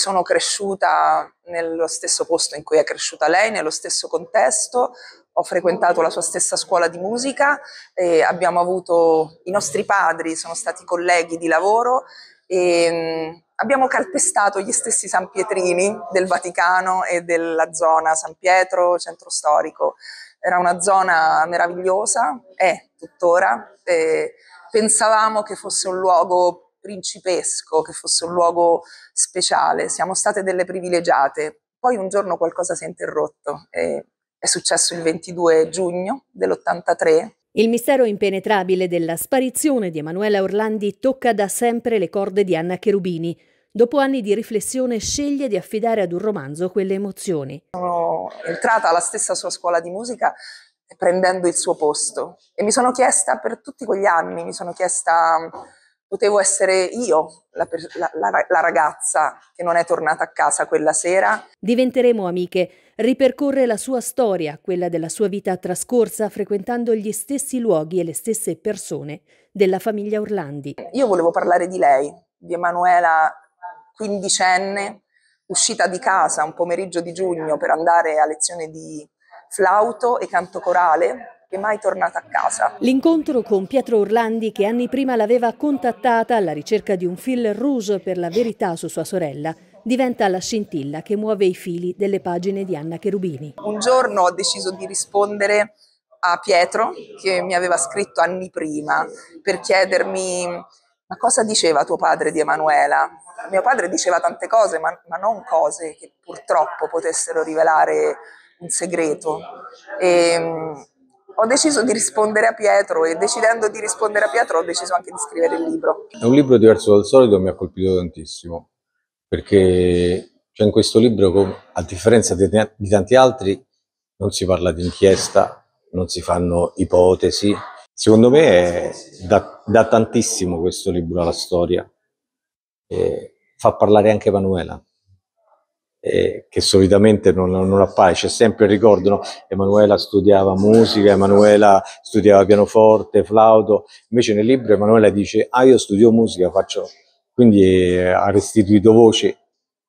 Sono cresciuta nello stesso posto in cui è cresciuta lei, nello stesso contesto, ho frequentato la sua stessa scuola di musica, abbiamo avuto i nostri padri, sono stati colleghi di lavoro e mm, abbiamo calpestato gli stessi San Pietrini del Vaticano e della zona San Pietro, centro storico. Era una zona meravigliosa, è tuttora, pensavamo che fosse un luogo principesco, che fosse un luogo speciale, siamo state delle privilegiate. Poi un giorno qualcosa si è interrotto, eh, è successo il 22 giugno dell'83. Il mistero impenetrabile della sparizione di Emanuela Orlandi tocca da sempre le corde di Anna Cherubini. Dopo anni di riflessione sceglie di affidare ad un romanzo quelle emozioni. Sono entrata alla stessa sua scuola di musica prendendo il suo posto e mi sono chiesta per tutti quegli anni, mi sono chiesta potevo essere io la, la, la, la, ragazza che non è tornata a casa quella sera. Diventeremo amiche ripercorre la sua storia, quella della sua vita trascorsa, frequentando gli stessi luoghi e le stesse persone della famiglia Orlandi. Io volevo parlare di lei, di Emanuela, quindicenne, uscita di casa un pomeriggio di giugno per andare a lezione di flauto e canto corale è mai tornata a casa. L'incontro con Pietro Orlandi che anni prima l'aveva contattata alla ricerca di un fil rouge per la verità su sua sorella diventa la scintilla che muove i fili delle pagine di Anna Cherubini. Un giorno ho deciso di rispondere a Pietro che mi aveva scritto anni prima per chiedermi ma cosa diceva tuo padre di Emanuela? Mio padre diceva tante cose ma, ma non cose che purtroppo potessero rivelare un segreto. E, ehm, ho deciso di rispondere a Pietro e decidendo di rispondere a Pietro ho deciso anche di scrivere il libro. È un libro diverso dal solito, mi ha colpito tantissimo, perché cioè, in questo libro, a differenza di, tanti altri, non si parla di inchiesta, non si fanno ipotesi. Secondo me è, dà, dà tantissimo questo libro alla storia, e fa parlare anche Emanuela eh, che solitamente non, non appare, c'è sempre il ricordo, no? Emanuela studiava musica, Emanuela studiava pianoforte, flauto, invece nel libro Emanuela dice ah io studio musica, faccio... quindi eh, ha restituito voce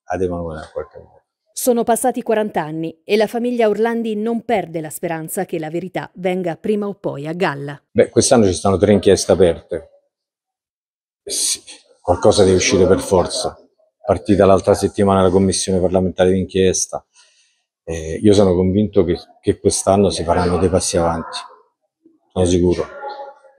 ad Emanuela in qualche modo. Sono passati 40 anni e la famiglia Orlandi non perde la speranza che la verità venga prima o poi a galla. Beh, quest'anno ci stanno tre inchieste aperte. Sì, qualcosa deve uscire per forza partita l'altra settimana la commissione parlamentare d'inchiesta. Eh, io sono convinto che, che quest'anno si faranno dei passi avanti, sono sicuro.